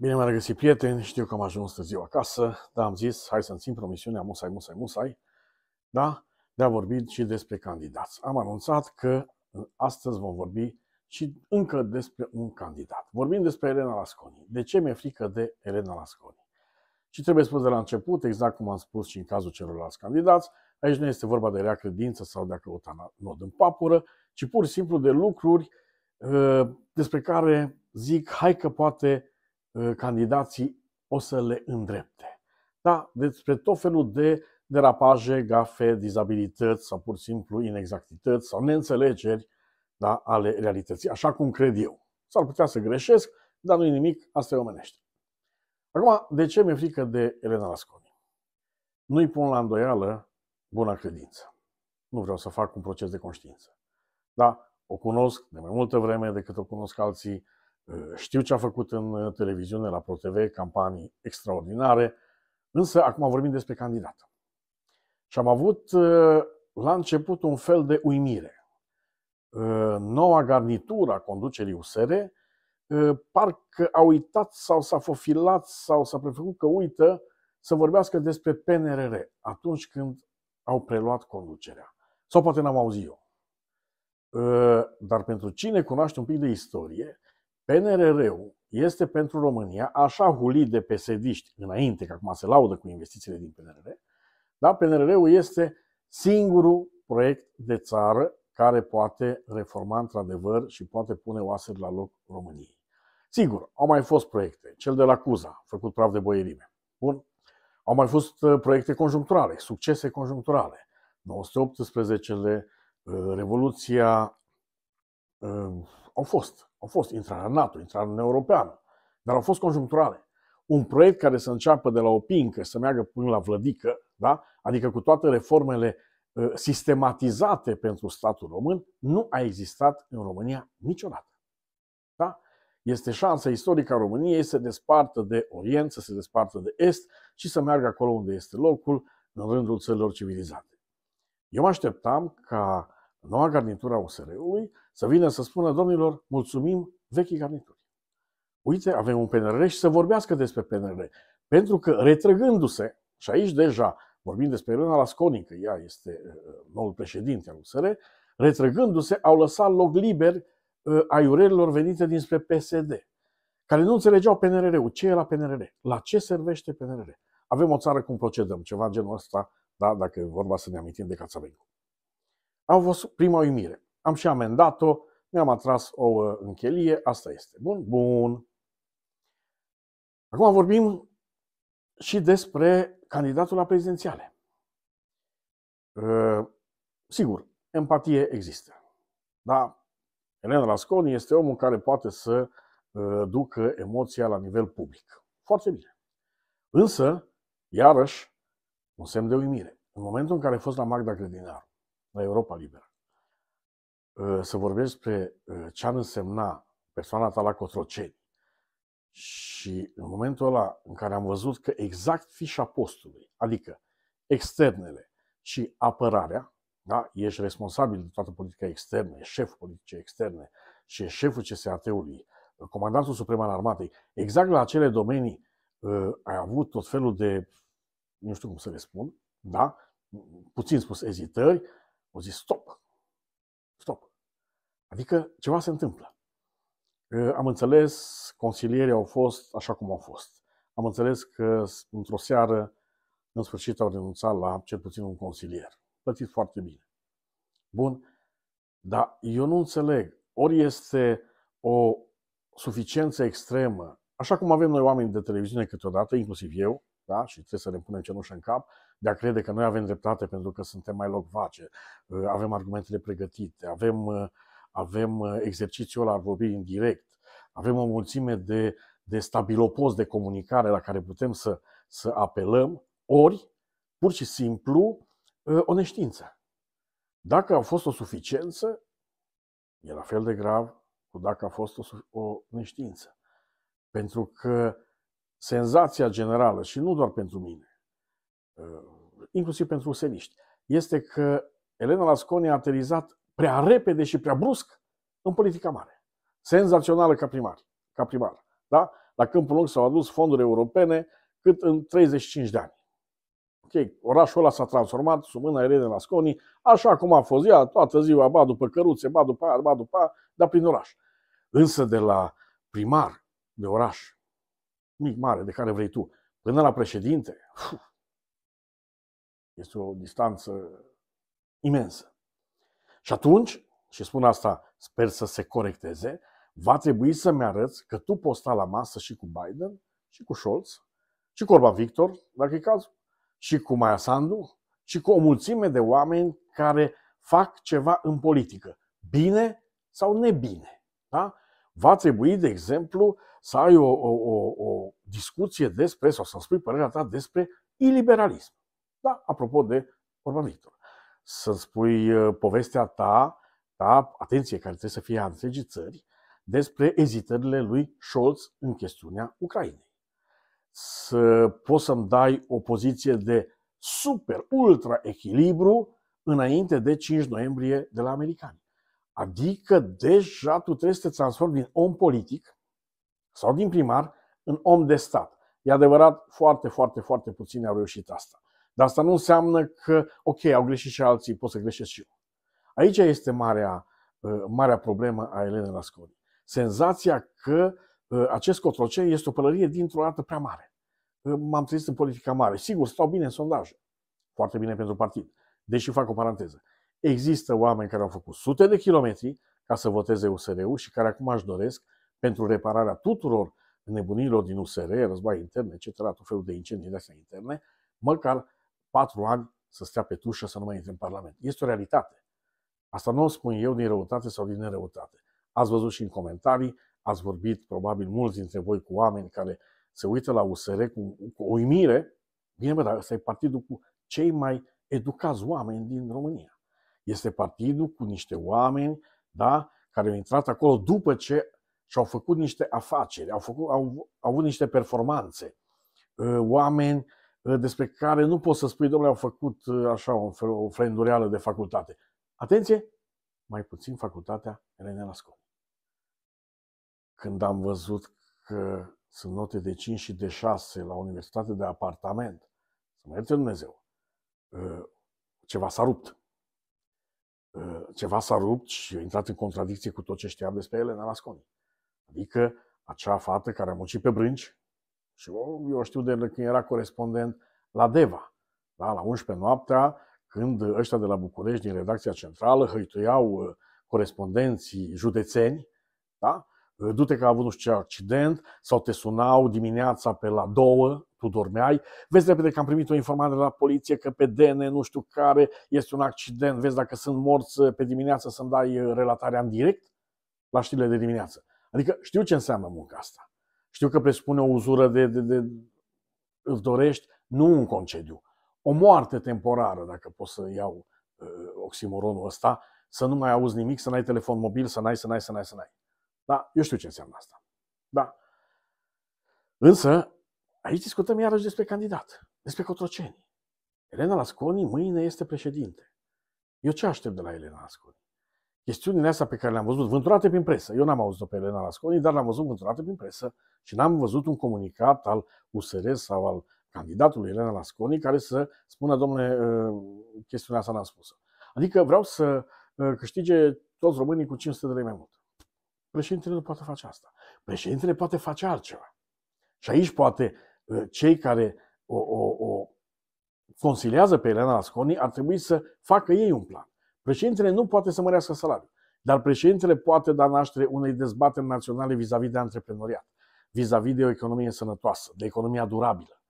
Bine m-am regăsit, prieteni. Știu că am ajuns ziua acasă, dar am zis, hai să-mi țin promisiunea, musai, musai, musai, da? de a vorbi și despre candidați. Am anunțat că uh, astăzi vom vorbi și încă despre un candidat. Vorbim despre Elena Lasconi. De ce mi-e frică de Elena Lasconi? Și trebuie spus de la început, exact cum am spus și în cazul celorlalți candidați, aici nu este vorba de rea credință sau de a căuta nod în papură, ci pur și simplu de lucruri uh, despre care zic, hai că poate Uh, candidații o să le îndrepte. Da, despre tot felul de derapaje, gafe, dizabilități sau pur și simplu inexactități sau neînțelegeri da, ale realității, așa cum cred eu. S-ar putea să greșesc, dar nu-i nimic, asta e omenește. Acum, de ce mi-e frică de Elena Lasconi? Nu-i pun la îndoială buna credință. Nu vreau să fac un proces de conștiință. Da, o cunosc de mai multă vreme decât o cunosc alții, știu ce a făcut în uh, televiziune, la ProTV, campanii extraordinare, însă acum vorbim despre candidat. Și am avut uh, la început un fel de uimire. Uh, noua garnitură a conducerii USR parcă a uitat sau s-a fofilat sau s-a prefăcut că uită să vorbească despre PNRR atunci când au preluat conducerea. Sau poate n-am auzit eu. Dar pentru cine cunoaște un pic de istorie, PNRR-ul este pentru România, așa hulit de pesediști înainte, că acum se laudă cu investițiile din PNRR, dar PNRR-ul este singurul proiect de țară care poate reforma într-adevăr și poate pune oasele la loc României. Sigur, au mai fost proiecte. Cel de la Cuza, făcut praf de boierime. Bun. Au mai fost uh, proiecte conjuncturale, succese conjuncturale. 918-le, uh, Revoluția, uh, au fost. Au fost intrarea în NATO, intrarea în Europeană, dar au fost conjuncturale. Un proiect care să înceapă de la o pincă, să meargă până la vlădică, da? adică cu toate reformele uh, sistematizate pentru statul român, nu a existat în România niciodată. Da? Este șansa istorică a României să se despartă de Orient, să se despartă de Est și să meargă acolo unde este locul, în rândul țărilor civilizate. Eu mă așteptam ca noua garnitura USR-ului să vină să spună, domnilor, mulțumim vechii garnituri. Uite, avem un PNR și să vorbească despre PNR. Pentru că retrăgându-se, și aici deja vorbim despre Elena Lasconi, că ea este uh, noul președinte al USR, retrăgându-se, au lăsat loc liber uh, aiurerilor venite dinspre PSD, care nu înțelegeau PNR-ul. Ce era PNR? La ce servește PNR? Avem o țară cum procedăm, ceva genul ăsta, da, dacă e vorba să ne amintim de Cațavencu. Au fost prima uimire am și amendat-o, mi-am atras o închelie, asta este. Bun, bun. Acum vorbim și despre candidatul la prezidențiale. Ă, sigur, empatie există. Dar Elena Lasconi este omul care poate să ă, ducă emoția la nivel public. Foarte bine. Însă, iarăși, un semn de uimire. În momentul în care a fost la Magda Grădinar, la Europa Liberă, Ă, să vorbesc despre ă, ce ar însemna persoana ta la Cotroceni. Și în momentul ăla în care am văzut că exact fișa postului, adică externele și apărarea, da? ești responsabil de toată politica externă, ești șeful politicii externe și e șeful CSAT-ului, comandantul suprem al armatei, exact la acele domenii uh, ai avut tot felul de, nu știu cum să le spun, da? puțin spus, ezitări, au zis stop, Adică ceva se întâmplă. Am înțeles, consilierii au fost așa cum au fost. Am înțeles că într-o seară, în sfârșit, au renunțat la cel puțin un consilier. Plătit foarte bine. Bun, dar eu nu înțeleg. Ori este o suficiență extremă, așa cum avem noi oameni de televiziune câteodată, inclusiv eu, da? și trebuie să ne punem cenușă în cap, de a crede că noi avem dreptate pentru că suntem mai locvace, avem argumentele pregătite, avem avem uh, exercițiul al vorbi în direct, avem o mulțime de, de stabilopos de comunicare la care putem să, să apelăm, ori, pur și simplu, uh, o neștiință. Dacă a fost o suficiență, e la fel de grav cu dacă a fost o, o neștiință. Pentru că senzația generală, și nu doar pentru mine, uh, inclusiv pentru useniști, este că Elena Lasconi a aterizat prea repede și prea brusc în politica mare. Senzațională ca primar. Ca primar da? La Câmpul Lung s-au adus fonduri europene cât în 35 de ani. Ok, orașul ăla s-a transformat sub mâna Elenei Lasconi, așa cum a fost ea toată ziua, ba după căruțe, ba după aia, ba după aia, dar prin oraș. Însă de la primar de oraș, mic, mare, de care vrei tu, până la președinte, este o distanță imensă. Și atunci, și spun asta, sper să se corecteze, va trebui să-mi arăți că tu poți sta la masă și cu Biden, și cu Scholz, și cu Orban Victor, dacă e cazul, și cu Maia Sandu, și cu o mulțime de oameni care fac ceva în politică, bine sau nebine. Da? Va trebui, de exemplu, să ai o, o, o, o discuție despre, sau să-mi spui părerea ta despre iliberalism. Da? Apropo de Orban Victor să spui uh, povestea ta, da, atenție, care trebuie să fie a întregii țări, despre ezitările lui Scholz în chestiunea Ucrainei. Să poți să-mi dai o poziție de super, ultra echilibru înainte de 5 noiembrie de la americani. Adică deja tu trebuie să te transformi din om politic sau din primar în om de stat. E adevărat, foarte, foarte, foarte puțini au reușit asta. Dar asta nu înseamnă că, ok, au greșit și alții, pot să greșesc și eu. Aici este marea, uh, marea problemă a Elenei Rasconi. Senzația că uh, acest cotrocei este o pălărie dintr-o dată prea mare. Uh, m-am trezit în politica mare. Sigur, stau bine în sondaje. Foarte bine pentru partid. Deși fac o paranteză. Există oameni care au făcut sute de kilometri ca să voteze USR-ul și care acum își doresc pentru repararea tuturor nebunilor din USR, război interne, etc., tot felul de incendii de astea interne, măcar patru ani să stea pe tușă să nu mai intre în Parlament. Este o realitate. Asta nu o spun eu din răutate sau din nerăutate. Ați văzut și în comentarii, ați vorbit probabil mulți dintre voi cu oameni care se uită la USR cu, cu uimire. Bine, bă, dar ăsta e partidul cu cei mai educați oameni din România. Este partidul cu niște oameni da, care au intrat acolo după ce și-au făcut niște afaceri, au, făcut, au, au avut niște performanțe, ă, oameni Eh, despre care nu poți să spui, domnule, au făcut eh, așa o, o frendureală de facultate. Atenție! Mai puțin facultatea Elena Rasconi. Când am văzut că sunt note de 5 și de 6 la Universitate de Apartament, să mă Dumnezeu, eh, ceva s-a rupt. Ceva s-a rupt și a intrat în contradicție cu tot ce știam despre Elena Lasconi. Adică acea fată care a muncit pe brânci, și eu, eu știu de când era corespondent la Deva, da, la 11 noaptea, când ăștia de la București, din redacția centrală, hăituiau uh, corespondenții județeni, da? Uh, du-te că a avut nu știu ce accident, sau te sunau dimineața pe la două, tu dormeai, vezi repede că am primit o informare de la poliție că pe DN, nu știu care, este un accident, vezi dacă sunt morți uh, pe dimineață să-mi dai relatarea în direct la știrile de dimineață. Adică știu ce înseamnă munca asta. Știu că presupune o uzură de, de, de îți dorești, nu un concediu. O moarte temporară, dacă pot să iau uh, oximoronul ăsta, să nu mai auzi nimic, să n-ai telefon mobil, să n-ai, să n-ai, să n-ai, să n-ai. Da, eu știu ce înseamnă asta. Da. Însă, aici discutăm iarăși despre candidat, despre Cotroceni. Elena Lasconi mâine este președinte. Eu ce aștept de la Elena Lasconi? chestiunile astea pe care le-am văzut, vânturate prin presă, eu n-am auzit-o pe Elena Lasconi, dar l am văzut vânturate prin presă și n-am văzut un comunicat al USR sau al candidatului Elena Lasconi care să spună, domnule, ă, chestiunea asta n-am spus. Adică vreau să ă, câștige toți românii cu 500 de lei mai mult. Președintele nu poate face asta. Președintele poate face altceva. Și aici poate ă, cei care o, o, o consiliază pe Elena Lasconi ar trebui să facă ei un plan. Președintele nu poate să mărească salariul, dar președintele poate da naștere unei dezbateri naționale vis-a-vis de antreprenoriat, vis-a-vis de o economie sănătoasă, de economia durabilă,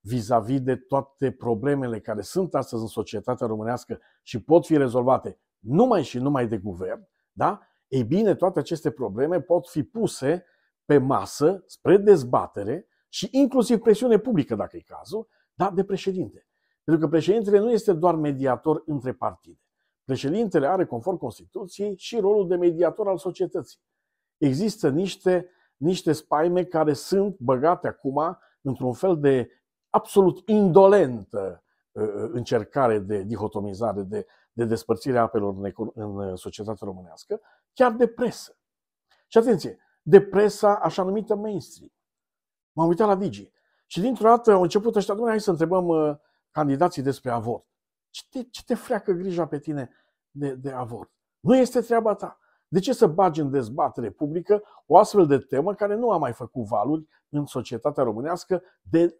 vis-a-vis de toate problemele care sunt astăzi în societatea românească și pot fi rezolvate numai și numai de guvern, da? Ei bine, toate aceste probleme pot fi puse pe masă spre dezbatere și inclusiv presiune publică, dacă e cazul, da, de președinte. Pentru că președintele nu este doar mediator între partide. Președintele are, conform Constituției, și rolul de mediator al societății. Există niște, niște spaime care sunt băgate acum într-un fel de absolut indolentă uh, uh, încercare de dihotomizare, de, de despărțire a apelor în, în uh, societatea românească, chiar de presă. Și atenție, de presa așa numită mainstream. M-am uitat la Digi și dintr-o dată au început ăștia, domnule, hai să întrebăm candidații despre avort. Ce te, ce te freacă grija pe tine de, de avort? Nu este treaba ta. De ce să bagi în dezbatere publică o astfel de temă care nu a mai făcut valuri în societatea românească de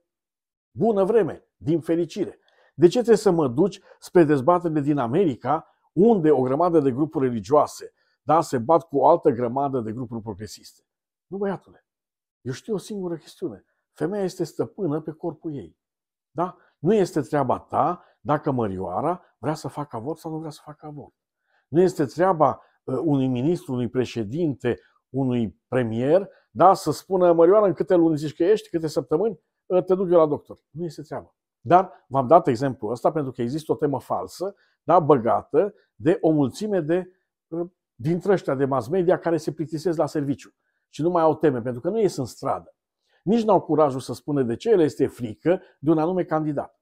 bună vreme, din fericire? De ce trebuie să mă duci spre dezbatere din America, unde o grămadă de grupuri religioase da, se bat cu o altă grămadă de grupuri progresiste? Nu, băiatule, eu știu o singură chestiune. Femeia este stăpână pe corpul ei. Da? Nu este treaba ta dacă mărioara vrea să facă avort sau nu vrea să facă avort. Nu este treaba uh, unui ministru, unui președinte, unui premier, da, să spună mărioara în câte luni zici că ești, câte săptămâni, uh, te duc eu la doctor. Nu este treaba. Dar v-am dat exemplul ăsta pentru că există o temă falsă, da, băgată de o mulțime de uh, dintre ăștia de mass media care se plictisesc la serviciu și nu mai au teme, pentru că nu ies în stradă. Nici n-au curajul să spună de ce el este frică de un anume candidat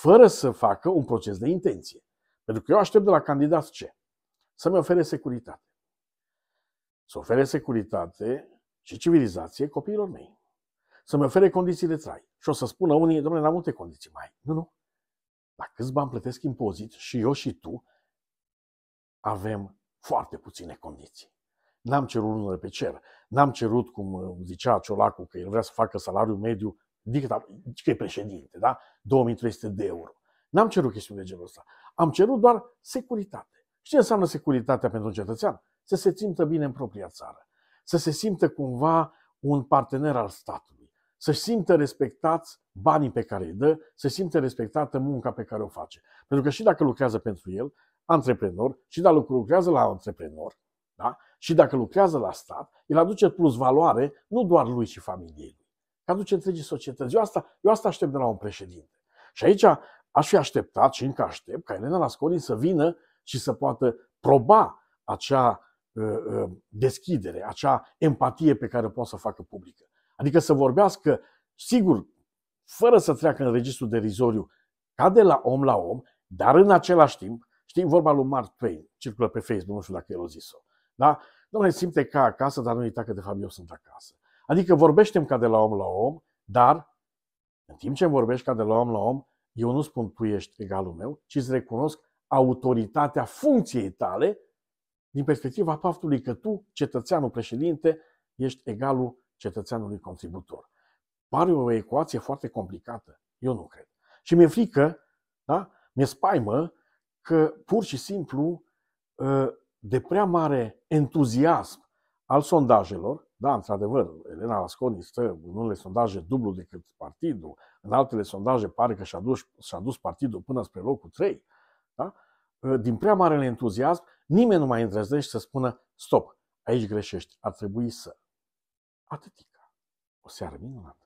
fără să facă un proces de intenție. Pentru că eu aștept de la candidat ce? Să-mi ofere securitate. Să ofere securitate și civilizație copiilor mei. Să-mi ofere condiții de trai. Și o să spună unii, domnule, la multe condiții mai. Nu, nu. La câți bani plătesc impozit și eu și tu avem foarte puține condiții. N-am cerut de pe cer. N-am cerut, cum zicea Ciolacu, că el vrea să facă salariu mediu dictator, că e președinte, da? 2300 de euro. N-am cerut chestiuni de genul ăsta. Am cerut doar securitate. Și ce înseamnă securitatea pentru un cetățean? Să se simtă bine în propria țară. Să se simtă cumva un partener al statului. Să-și simtă respectați banii pe care îi dă, să simtă respectată munca pe care o face. Pentru că și dacă lucrează pentru el, antreprenor, și dacă lucrează la antreprenor, da? și dacă lucrează la stat, el aduce plus valoare nu doar lui și familiei lui aduce întregii societăți. Eu asta, eu asta aștept de la un președinte. Și aici aș fi așteptat și încă aștept ca Elena Lascolin să vină și să poată proba acea uh, uh, deschidere, acea empatie pe care o poate să o facă publică. Adică să vorbească, sigur, fără să treacă în registru derizoriu, ca de la om la om, dar în același timp, știi, vorba lui Mark Twain, circulă pe Facebook, nu știu dacă el o zis-o, da? Domnule, simte ca acasă, dar nu uita că de fapt eu sunt acasă. Adică vorbește ca de la om la om, dar în timp ce vorbești ca de la om la om, eu nu spun tu ești egalul meu, ci îți recunosc autoritatea funcției tale din perspectiva faptului că tu, cetățeanul președinte, ești egalul cetățeanului contributor. Pare o ecuație foarte complicată. Eu nu cred. Și mi-e frică, da? mi-e spaimă că pur și simplu ă, de prea mare entuziasm al sondajelor, da, într-adevăr, Elena Lasconi stă în unele sondaje dublu decât partidul, în altele sondaje pare că și-a dus, și-a dus partidul până spre locul 3. Da? Ă, din prea marele entuziasm, nimeni nu mai îndrăznește să spună stop, aici greșești, ar trebui să. Atâtica. O seară minunată.